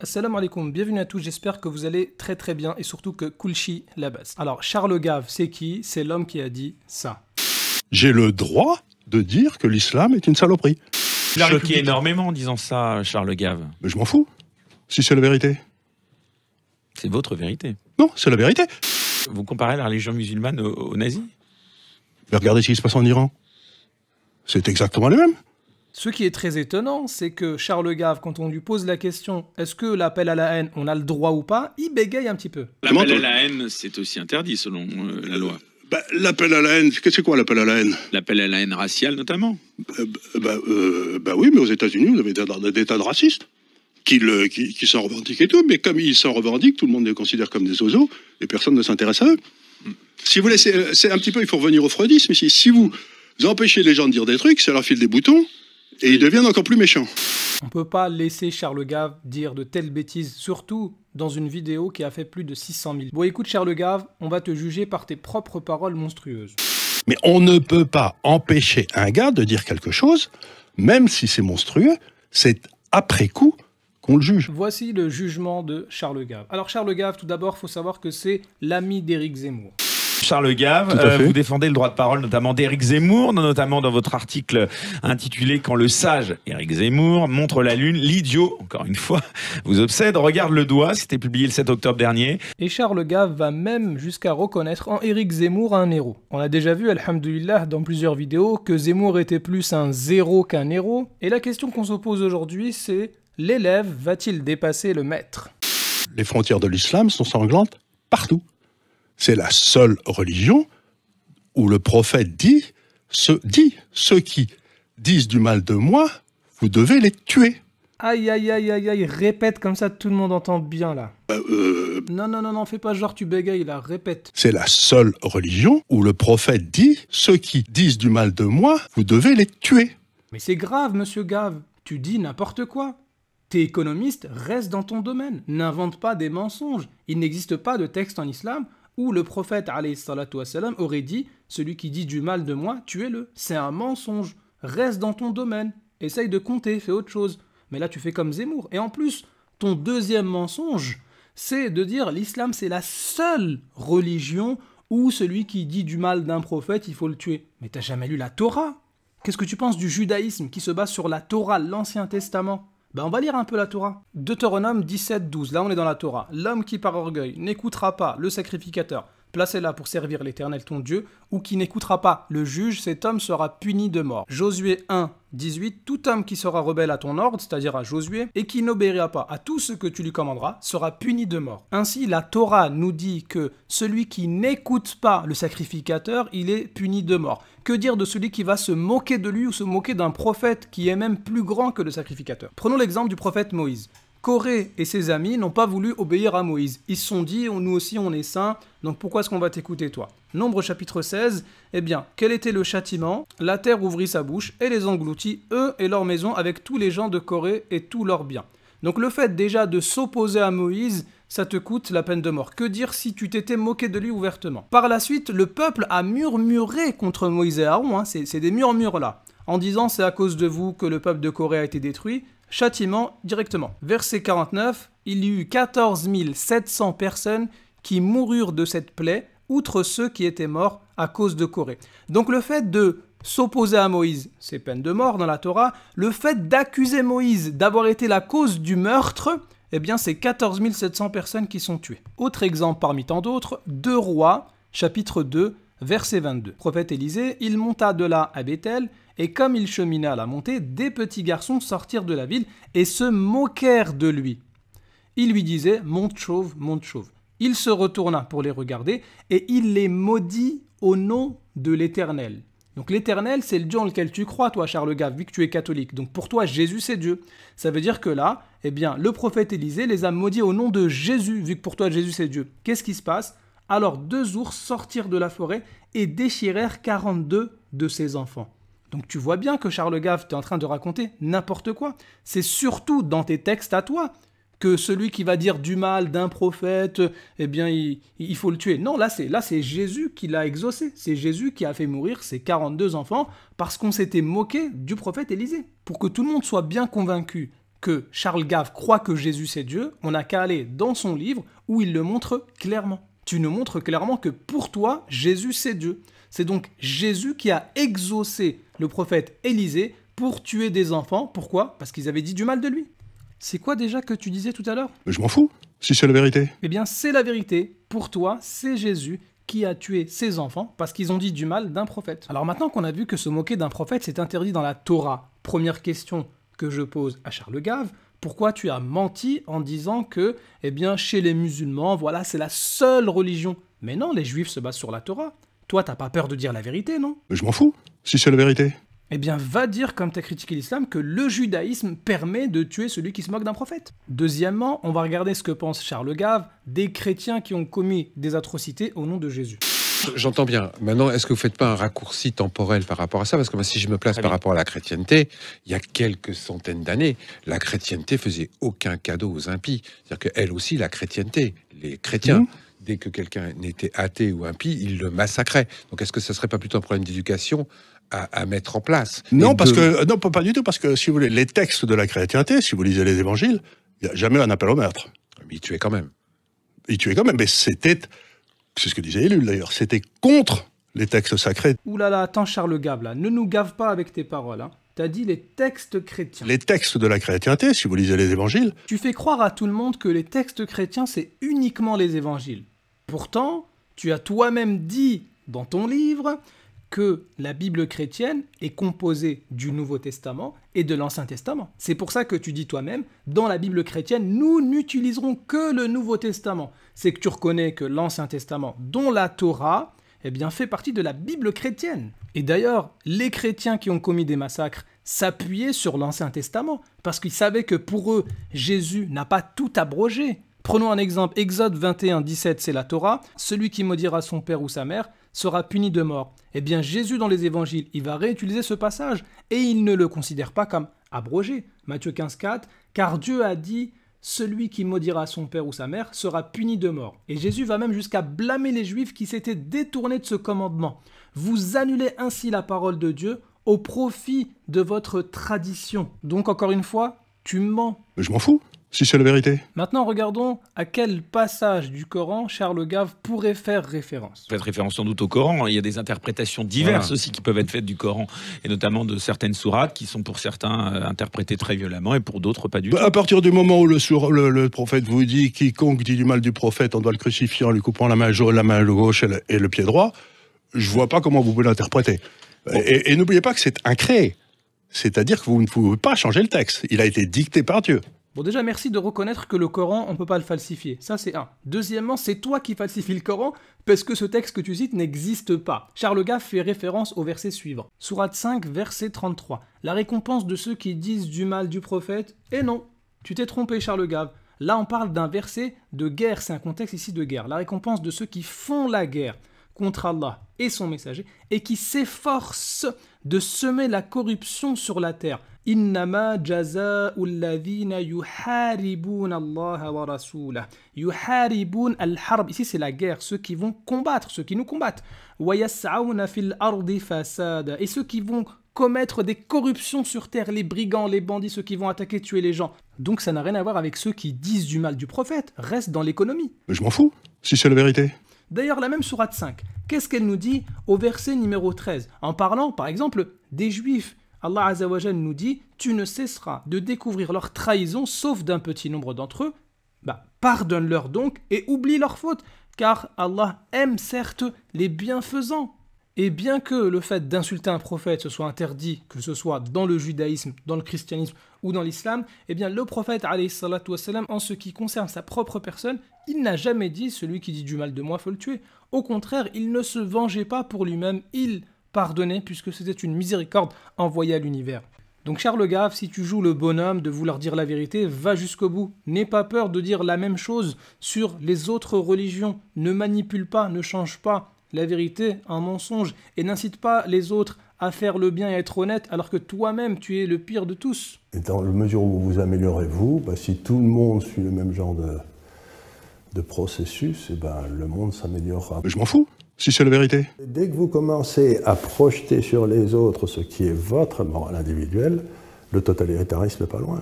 Assalamu alaikum, bienvenue à tous, j'espère que vous allez très très bien et surtout que Kulchi la Alors Charles Gave, c'est qui C'est l'homme qui a dit ça. J'ai le droit de dire que l'islam est une saloperie. Il a énormément en disant ça, Charles Gave. Mais je m'en fous, si c'est la vérité. C'est votre vérité. Non, c'est la vérité. Vous comparez la religion musulmane aux, nazis Mais Regardez ce qui se passe en Iran. C'est exactement le même. Ce qui est très étonnant, c'est que Charles Gave, quand on lui pose la question est-ce que l'appel à la haine, on a le droit ou pas, il bégaye un petit peu. L'appel à la haine, c'est aussi interdit selon euh, la loi. Bah, l'appel à la haine, qu'est-ce que c'est quoi l'appel à la haine L'appel à la haine raciale notamment euh, bah, bah, euh, bah, oui, mais aux États-Unis, vous avez des, tas de racistes qui, qui, s'en revendiquent et tout, mais comme ils s'en revendiquent, tout le monde les considère comme des oiseaux et personne ne s'intéresse à eux. Mm. Si vous laissez, c'est un petit peu, il faut revenir au freudisme ici. Si vous, vous empêchez les gens de dire des trucs, ça leur file des boutons, et ils deviennent encore plus méchant. On ne peut pas laisser Charles Gave dire de telles bêtises, surtout dans une vidéo qui a fait plus de 600 000. Bon écoute Charles Gave, on va te juger par tes propres paroles monstrueuses. Mais on ne peut pas empêcher un gars de dire quelque chose, même si c'est monstrueux, c'est après coup qu'on le juge. Voici le jugement de Charles Gave. Alors Charles Gave, tout d'abord, faut savoir que c'est l'ami d'Éric Zemmour. Charles Gave, euh, vous défendez le droit de parole notamment d'Éric Zemmour, notamment dans votre article intitulé Quand le sage Éric Zemmour montre la lune, l'idiot, encore une fois, vous obsède, regarde le doigt, c'était publié le 7 octobre dernier. Et Charles Gave va même jusqu'à reconnaître en Éric Zemmour un héros. On a déjà vu, alhamdulillah, dans plusieurs vidéos, que Zemmour était plus un zéro qu'un héros, et la question qu'on se pose aujourd'hui c'est l'élève va-t-il dépasser le maître Les frontières de l'islam sont sanglantes partout c'est la seule religion où le prophète dit, ceux qui disent du mal de moi, vous devez les tuer. Aïe, aïe, aïe, aïe, répète comme ça, tout le monde entend bien là. Bah, euh, non, non, non, non, fais pas genre tu bégayes là, répète. C'est la seule religion où le prophète dit ceux qui disent du mal de moi, vous devez les tuer. Mais c'est grave, monsieur Gave, tu dis n'importe quoi. T'es économiste, reste dans ton domaine, n'invente pas des mensonges. Il n'existe pas de texte en islam où le prophète wassalam, aurait dit Celui qui dit du mal de moi, tuez-le, c'est un mensonge, reste dans ton domaine, essaye de compter, fais autre chose. Mais là, tu fais comme Zemmour. Et en plus, ton deuxième mensonge, c'est de dire l'islam, c'est la seule religion où celui qui dit du mal d'un prophète, il faut le tuer. Mais t'as jamais lu la Torah Qu'est-ce que tu penses du judaïsme qui se base sur la Torah, l'Ancien Testament ben on va lire un peu la Torah. Deutéronome 17, 12, là on est dans la Torah. L'homme qui par orgueil n'écoutera pas le sacrificateur, placez-la pour servir l'Éternel ton Dieu, ou qui n'écoutera pas le juge, cet homme sera puni de mort. Josué 1, 18 Tout homme qui sera rebelle à ton ordre, c'est-à-dire à Josué, et qui n'obéira pas à tout ce que tu lui commanderas, sera puni de mort. Ainsi, la Torah nous dit que celui qui n'écoute pas le sacrificateur, il est puni de mort. Que dire de celui qui va se moquer de lui ou se moquer d'un prophète qui est même plus grand que le sacrificateur Prenons l'exemple du prophète Moïse. Corée et ses amis n'ont pas voulu obéir à Moïse. Ils se sont dit, nous aussi on est saints, donc pourquoi est-ce qu'on va t'écouter toi Nombre chapitre 16, eh bien, quel était le châtiment La terre ouvrit sa bouche et les engloutit, eux et leur maison, avec tous les gens de Corée et tous leurs biens. Donc le fait déjà de s'opposer à Moïse, ça te coûte la peine de mort. Que dire si tu t'étais moqué de lui ouvertement Par la suite, le peuple a murmuré contre Moïse et Aaron, hein, c'est des murmures là, en disant c'est à cause de vous que le peuple de Corée a été détruit, châtiment directement. Verset 49, il y eut 14 700 personnes qui moururent de cette plaie, outre ceux qui étaient morts à cause de Corée. Donc le fait de s'opposer à Moïse, c'est peine de mort dans la Torah, le fait d'accuser Moïse d'avoir été la cause du meurtre, eh bien c'est 14 700 personnes qui sont tuées. Autre exemple parmi tant d'autres, deux Rois, chapitre 2, Verset 22. Prophète Élisée, il monta de là à Bethel, et comme il chemina à la montée, des petits garçons sortirent de la ville et se moquèrent de lui. Ils lui disaient Monte chauve, monte chauve. Il se retourna pour les regarder, et il les maudit au nom de l'Éternel. Donc l'Éternel, c'est le Dieu en lequel tu crois, toi, Charles Gave, vu que tu es catholique. Donc pour toi, Jésus, c'est Dieu. Ça veut dire que là, eh bien, le prophète Élisée les a maudits au nom de Jésus, vu que pour toi, Jésus, c'est Dieu. Qu'est-ce qui se passe alors deux ours sortirent de la forêt et déchirèrent 42 de ses enfants. Donc tu vois bien que Charles Gave, es en train de raconter n'importe quoi. C'est surtout dans tes textes à toi que celui qui va dire du mal d'un prophète, eh bien, il, faut le tuer. Non, là, c'est là, c'est Jésus qui l'a exaucé. C'est Jésus qui a fait mourir ses 42 enfants parce qu'on s'était moqué du prophète Élisée. Pour que tout le monde soit bien convaincu que Charles Gave croit que Jésus c'est Dieu, on n'a qu'à aller dans son livre où il le montre clairement tu nous montres clairement que pour toi, Jésus, c'est Dieu. C'est donc Jésus qui a exaucé le prophète Élisée pour tuer des enfants. Pourquoi Parce qu'ils avaient dit du mal de lui. C'est quoi déjà que tu disais tout à l'heure Je m'en fous, si c'est la vérité. Eh bien, c'est la vérité. Pour toi, c'est Jésus qui a tué ses enfants parce qu'ils ont dit du mal d'un prophète. Alors maintenant qu'on a vu que se moquer d'un prophète, c'est interdit dans la Torah. Première question que je pose à Charles Gave, pourquoi tu as menti en disant que, eh bien, chez les musulmans, voilà, c'est la seule religion. Mais non, les juifs se basent sur la Torah. Toi, t'as pas peur de dire la vérité, non Je m'en fous, si c'est la vérité. Eh bien, va dire, comme t'as critiqué l'islam, que le judaïsme permet de tuer celui qui se moque d'un prophète. Deuxièmement, on va regarder ce que pense Charles Gave des chrétiens qui ont commis des atrocités au nom de Jésus. J'entends bien. Maintenant, est-ce que vous ne faites pas un raccourci temporel par rapport à ça Parce que moi, si je me place par rapport à la chrétienté, il y a quelques centaines d'années, la chrétienté faisait aucun cadeau aux impies. C'est-à-dire qu'elle aussi, la chrétienté, les chrétiens. Mmh. dès que quelqu'un n'était athée ou impie, ils le massacraient. Donc est-ce que ce ne serait pas plutôt un problème d'éducation à, mettre en place Non, parce que euh, non, pas du tout, parce que si vous voulez, les textes de la chrétienté, si vous lisez les évangiles, il n'y a jamais un appel au meurtre. Mais il tuait quand même. Il tuait quand même, mais c'était c'est ce que disait Ellul d'ailleurs, c'était contre les textes sacrés. Ouh là là, attends Charles Gave, là, ne nous gave pas avec tes paroles. Hein. T'as dit les textes chrétiens. Les textes de la chrétienté, si vous lisez les évangiles. Tu fais croire à tout le monde que les textes chrétiens, c'est uniquement les évangiles. Pourtant, tu as toi-même dit dans ton livre que la Bible chrétienne est composée du Nouveau Testament et de l'Ancien Testament. C'est pour ça que tu dis toi-même, dans la Bible chrétienne, nous n'utiliserons que le Nouveau Testament. C'est que tu reconnais que l'Ancien Testament, dont la Torah, eh bien, fait partie de la Bible chrétienne. Et d'ailleurs, les chrétiens qui ont commis des massacres s'appuyaient sur l'Ancien Testament, parce qu'ils savaient que pour eux, Jésus n'a pas tout abrogé. Prenons un exemple, Exode 21, 17, c'est la Torah. Celui qui maudira son père ou sa mère sera puni de mort. Eh bien Jésus dans les évangiles, il va réutiliser ce passage et il ne le considère pas comme abrogé. Matthieu 15, 4, car Dieu a dit, celui qui maudira son père ou sa mère sera puni de mort. Et Jésus va même jusqu'à blâmer les Juifs qui s'étaient détournés de ce commandement. Vous annulez ainsi la parole de Dieu au profit de votre tradition. Donc encore une fois, tu mens. Je m'en fous si c'est la vérité. Maintenant, regardons à quel passage du Coran Charles Gave pourrait faire référence. Faites référence sans doute au Coran. Il y a des interprétations diverses aussi qui peuvent être faites du Coran, et notamment de certaines sourates qui sont pour certains euh, interprétées très violemment et pour d'autres pas du tout. à partir du moment où le, prophète vous dit quiconque dit du mal du prophète, on doit le crucifier en lui coupant la main, la main gauche et le, pied droit, je vois pas comment vous pouvez l'interpréter. Et, et n'oubliez pas que c'est un créé. C'est-à-dire que vous ne pouvez pas changer le texte. Il a été dicté par Dieu déjà merci de reconnaître que le Coran on peut pas le falsifier, ça c'est un. Deuxièmement c'est toi qui falsifies le Coran parce que ce texte que tu cites n'existe pas. Charles Gave fait référence au verset suivant. Sourate 5 verset 33. La récompense de ceux qui disent du mal du prophète, Eh non, tu t'es trompé Charles Gave. Là on parle d'un verset de guerre, c'est un contexte ici de guerre. La récompense de ceux qui font la guerre contre Allah et son messager et qui s'efforce de semer la corruption sur la terre. Innama alladhina yuharibun Allah wa Yuharibun al-harb. Ici, c'est la guerre. Ceux qui vont combattre, ceux qui nous combattent. Wa fil Et ceux qui vont commettre des corruptions sur terre, les brigands, les bandits, ceux qui vont attaquer, tuer les gens. Donc ça n'a rien à voir avec ceux qui disent du mal du prophète, Reste dans l'économie. je m'en fous, si c'est la vérité. D'ailleurs, la même sourate 5, qu'est-ce qu'elle nous dit au verset numéro 13 En parlant, par exemple, des Juifs. Allah nous dit Tu ne cesseras de découvrir leur trahison, sauf d'un petit nombre d'entre eux. Bah, pardonne-leur donc et oublie leur faute, car Allah aime certes les bienfaisants. Et bien que le fait d'insulter un prophète soit interdit, que ce soit dans le judaïsme, dans le christianisme ou dans l'islam, eh bien le prophète en ce qui concerne sa propre personne, il n'a jamais dit celui qui dit du mal de moi faut le tuer. Au contraire, il ne se vengeait pas pour lui-même, il pardonnait puisque c'était une miséricorde envoyée à l'univers. Donc Charles Gaffe, si tu joues le bonhomme de vouloir dire la vérité, va jusqu'au bout. N'aie pas peur de dire la même chose sur les autres religions. Ne manipule pas, ne change pas la vérité, en mensonge, et n'incite pas les autres à faire le bien et être honnête, alors que toi-même, tu es le pire de tous. Et dans la mesure où vous vous améliorez, vous, bah, si tout le monde suit le même genre de, processus, et eh ben, le monde s'améliorera. Je m'en fous, si c'est la vérité. dès que vous commencez à projeter sur les autres ce qui est votre morale individuelle, le totalitarisme n'est pas loin.